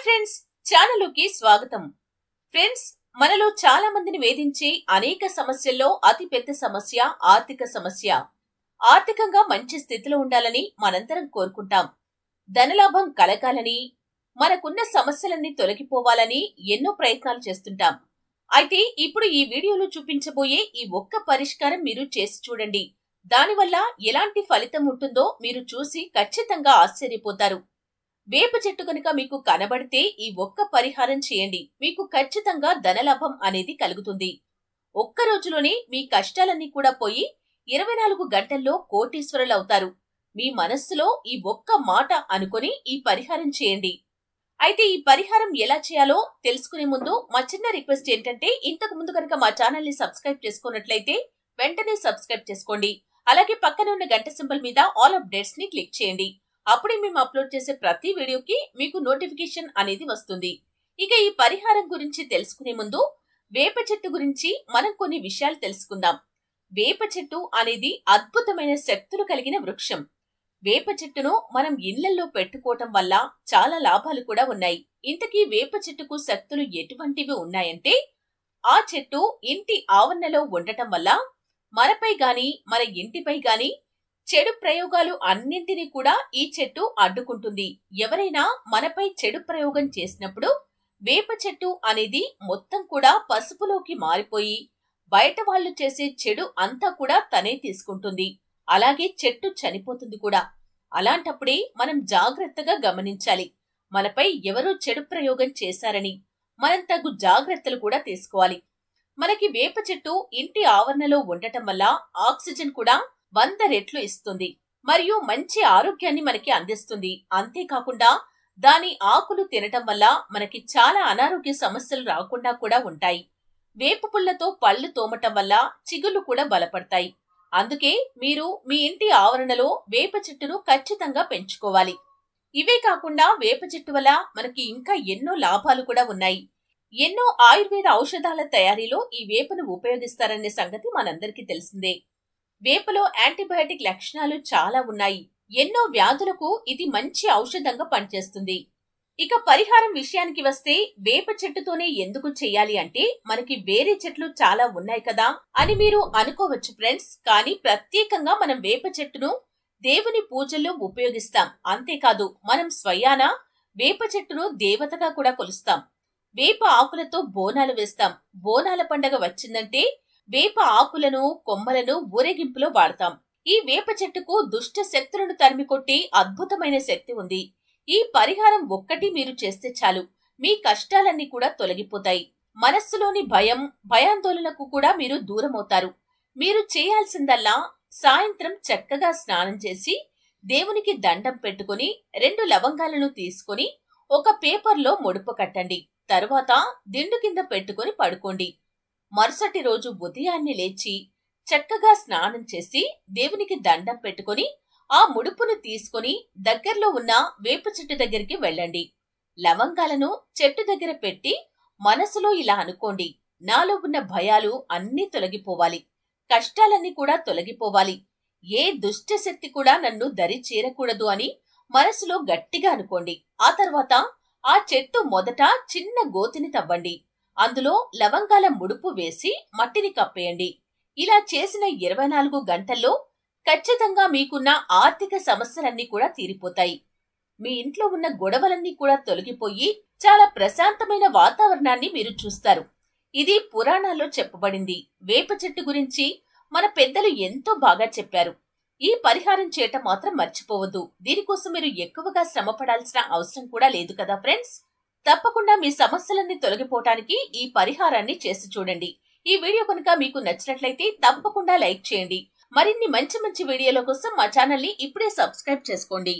hi friends ఛానల్లోకి స్వాగతం friends మనలో చాలా మందిని వేధించే అనేక సమస్యల్లో అతిపెద్ద సమస్య ఆర్థిక సమస్య ఆర్థికంగా మంచి స్థితిలో ఉండాలని మనందరం కోరుకుంటాం ధనలాభం కలగాలని మనకున్న సమస్యలన్నీ తొలగిపోవాలని ఎన్నో ప్రయత్నాలు చేస్తుంటాం అయితే ఇప్పుడు ఈ వీడియోలో చూపించబోయే ఈ ఒక్క పరిష్కారం మీరు చేసి చూడండి దానివల్ల ఎలాంటి ఫలితం ఉంటుందో మీరు చూసి ఖచ్చితంగా ఆశ్చర్యపోతారు వేప చెట్టు కనుక మీకు కనబడితే ఈ ఒక్క పరిహారం చేయండి మీకు ఖచ్చితంగా ధనలాభం అనేది కలుగుతుంది ఒక్క రోజులోనే మీ కష్టాలన్నీ కూడా పోయి ఇరవై నాలుగు గంటల్లో కోటీశ్వరులు అవుతారు మీ మనస్సులో ఈ ఒక్క మాట అనుకుని ఈ పరిహారం చేయండి అయితే ఈ పరిహారం ఎలా చేయాలో తెలుసుకునే ముందు మా చిన్న రిక్వెస్ట్ ఏంటంటే ఇంతకు ముందు కనుక మా ఛానల్ ని సబ్స్క్రైబ్ చేసుకున్నట్లయితే వెంటనే సబ్స్క్రైబ్ చేసుకోండి అలాగే పక్కన ఉన్న గంట సింబల్ మీద ఆల్ అప్డేట్స్ ని క్లిక్ చేయండి అప్పుడే మేము అప్లోడ్ చేసే ప్రతి వీడియోకి మీకు నోటిఫికేషన్ అనేది వస్తుంది ఇక ఈ పరిహారం గురించి తెలుసుకునే ముందు వేప చెట్టు గురించి మనం కొన్ని విషయాలు తెలుసుకుందాం వేప చెట్టు అనేది అద్భుతమైన శక్తులు కలిగిన వృక్షం వేప చెట్టును మనం ఇళ్లలో పెట్టుకోవటం వల్ల చాలా లాభాలు కూడా ఉన్నాయి ఇంతకీ వేప చెట్టుకు శక్తులు ఎటువంటివి ఉన్నాయంటే ఆ చెట్టు ఇంటి ఆవరణలో ఉండటం వల్ల మనపై గాని మన ఇంటిపై గాని చెడు ప్రయోగాలు అన్నింటినీ కూడా ఈ చెట్టు అడ్డుకుంటుంది ఎవరైనా మనపై చెడు ప్రయోగం చేసినప్పుడు వేప చెట్టు అనేది మొత్తం కూడా పసుపులోకి మారిపోయి బయట వాళ్ళు చేసే చెడు అంతా కూడా తనే తీసుకుంటుంది అలాగే చెట్టు చనిపోతుంది కూడా అలాంటప్పుడే మనం జాగ్రత్తగా గమనించాలి మనపై ఎవరో చెడు ప్రయోగం చేశారని మనం తగు జాగ్రత్తలు కూడా తీసుకోవాలి మనకి వేప చెట్టు ఇంటి ఆవరణలో ఉండటం వల్ల ఆక్సిజన్ కూడా వంద రెట్లు ఇస్తుంది మరియు మంచి ఆరోగ్యాన్ని మనకి అందిస్తుంది అంతేకాకుండా దాని ఆకులు తినటం వల్ల మనకి చాలా అనారోగ్య సమస్యలు రాకుండా కూడా ఉంటాయి వేపు పుల్లతో పళ్ళు తోమటం వల్ల చిగుళ్ళు కూడా బలపడతాయి అందుకే మీరు మీ ఇంటి ఆవరణలో వేప చెట్టును ఖచ్చితంగా పెంచుకోవాలి ఇవే కాకుండా వేప చెట్టు వల్ల మనకి ఇంకా ఎన్నో లాభాలు కూడా ఉన్నాయి ఎన్నో ఆయుర్వేద ఔషధాల తయారీలో ఈ వేపను ఉపయోగిస్తారనే సంగతి మనందరికీ తెలిసిందే వేపలో యాంటీబయాటిక్ లక్షణాలు చాలా ఉన్నాయి ఎన్నో వ్యాధులకు ఇది మంచి ఔషధంగా పనిచేస్తుంది ఇక పరిహారం విషయానికి వస్తే వేప చెట్టుతోనే ఎందుకు చేయాలి అంటే మనకి వేరే చెట్లు చాలా ఉన్నాయి కదా అని మీరు అనుకోవచ్చు ఫ్రెండ్స్ కానీ ప్రత్యేకంగా మనం వేప చెట్టును దేవుని పూజల్లో ఉపయోగిస్తాం అంతేకాదు మనం స్వయాన వేప చెట్టును దేవతగా కూడా కొలుస్తాం వేప ఆకులతో బోనాలు వేస్తాం బోనాల పండగ వచ్చిందంటే వేప ఆకులను కొమ్మలను ఊరేగింపులో వాడతాం ఈ వేప చెట్టుకు దుష్ట శక్తులను తరిమికొట్టి అద్భుతమైన శక్తి ఉంది ఈ పరిహారం ఒక్కటి మీరు చేస్తే చాలు మీ కష్టాలన్నీ కూడా తొలగిపోతాయి మనస్సులోని భయం భయాందోళనకు కూడా మీరు దూరమవుతారు మీరు చేయాల్సిందల్లా సాయంత్రం చక్కగా స్నానం చేసి దేవునికి దండం పెట్టుకుని రెండు లవంగాలను తీసుకుని ఒక పేపర్లో ముడుపు కట్టండి తరువాత దిండు కింద పెట్టుకుని పడుకోండి మరుసటి రోజు ఉదయాన్నే లేచి చక్కగా స్నానం చేసి దేవునికి దండం పెట్టుకుని ఆ ముడుపును తీసుకుని దగ్గరలో ఉన్న వేప చెట్టు దగ్గరికి వెళ్ళండి లవంగాలను చెట్టు దగ్గర పెట్టి మనసులో ఇలా అనుకోండి నాలో ఉన్న భయాలు అన్నీ తొలగిపోవాలి కష్టాలన్నీ కూడా తొలగిపోవాలి ఏ దుష్టశక్తి కూడా నన్ను దరి చేరకూడదు అని మనసులో గట్టిగా అనుకోండి ఆ తర్వాత ఆ చెట్టు మొదట చిన్న గోతిని తవ్వండి అందులో లవంగాల ముడుపు వేసి మట్టిని కప్పేయండి ఇలా చేసిన ఇరవై నాలుగు గంటల్లో ఖచ్చితంగా మీకున్న ఆర్థిక సమస్యలన్నీ కూడా తీరిపోతాయి మీ ఇంట్లో ఉన్న గొడవలన్నీ కూడా తొలగిపోయి చాలా ప్రశాంతమైన వాతావరణాన్ని మీరు చూస్తారు ఇది పురాణాల్లో చెప్పబడింది వేప చెట్టు గురించి మన పెద్దలు ఎంతో బాగా చెప్పారు ఈ పరిహారం చేయటం మాత్రం మర్చిపోవద్దు దీనికోసం మీరు ఎక్కువగా శ్రమ అవసరం కూడా లేదు కదా ఫ్రెండ్స్ తప్పకుండా మీ సమస్యలన్నీ తొలగిపోవటానికి ఈ పరిహారాన్ని చేసి చూడండి ఈ వీడియో కనుక మీకు నచ్చినట్లయితే తప్పకుండా లైక్ చేయండి మరిన్ని మంచి మంచి వీడియోల కోసం మా ఛానల్ ని ఇప్పుడే సబ్స్క్రైబ్ చేసుకోండి